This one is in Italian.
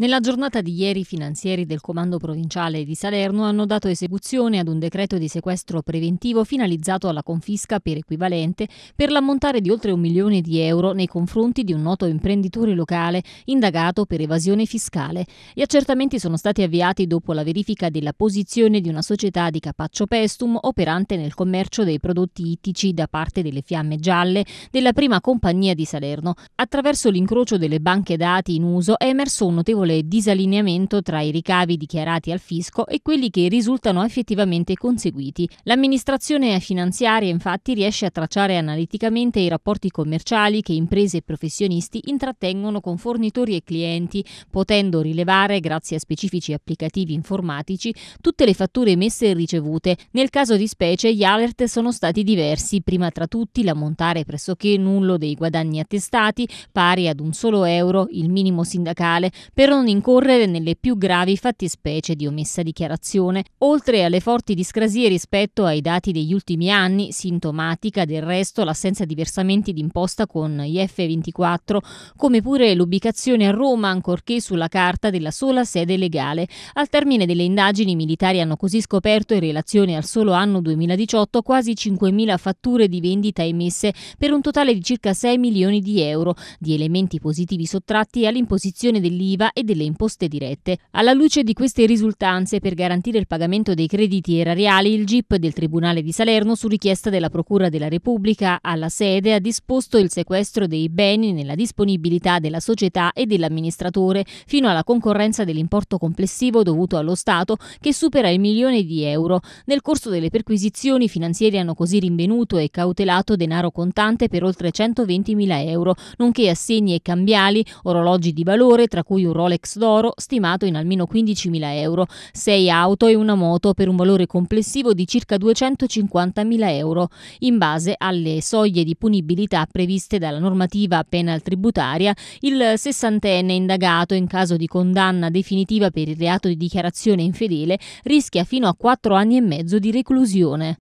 Nella giornata di ieri i finanzieri del Comando Provinciale di Salerno hanno dato esecuzione ad un decreto di sequestro preventivo finalizzato alla confisca per equivalente per l'ammontare di oltre un milione di euro nei confronti di un noto imprenditore locale indagato per evasione fiscale. Gli accertamenti sono stati avviati dopo la verifica della posizione di una società di Capaccio Pestum operante nel commercio dei prodotti ittici da parte delle Fiamme Gialle della prima compagnia di Salerno. Attraverso l'incrocio delle banche dati in uso è emerso un notevole notevole disallineamento tra i ricavi dichiarati al fisco e quelli che risultano effettivamente conseguiti. L'amministrazione finanziaria infatti riesce a tracciare analiticamente i rapporti commerciali che imprese e professionisti intrattengono con fornitori e clienti, potendo rilevare, grazie a specifici applicativi informatici, tutte le fatture emesse e ricevute. Nel caso di specie gli alert sono stati diversi, prima tra tutti l'ammontare pressoché nullo dei guadagni attestati, pari ad un solo euro, il minimo sindacale, per non incorrere nelle più gravi fattispecie di omessa dichiarazione. Oltre alle forti discrasie rispetto ai dati degli ultimi anni, sintomatica del resto l'assenza di versamenti d'imposta con gli f 24 come pure l'ubicazione a Roma, ancorché sulla carta della sola sede legale. Al termine delle indagini i militari hanno così scoperto in relazione al solo anno 2018 quasi 5.000 fatture di vendita emesse per un totale di circa 6 milioni di euro, di elementi positivi sottratti all'imposizione dell'IVA e delle imposte dirette. Alla luce di queste risultanze, per garantire il pagamento dei crediti erariali, il GIP del Tribunale di Salerno, su richiesta della Procura della Repubblica alla sede, ha disposto il sequestro dei beni nella disponibilità della società e dell'amministratore fino alla concorrenza dell'importo complessivo dovuto allo Stato che supera il milione di euro. Nel corso delle perquisizioni i finanzieri hanno così rinvenuto e cautelato denaro contante per oltre 120 mila euro, nonché assegni e cambiali, orologi di valore, tra cui un Rolex Rolex d'oro stimato in almeno 15.000 euro, 6 auto e una moto per un valore complessivo di circa 250.000 euro, in base alle soglie di punibilità previste dalla normativa penal tributaria, il sessantenne indagato in caso di condanna definitiva per il reato di dichiarazione infedele rischia fino a 4 anni e mezzo di reclusione.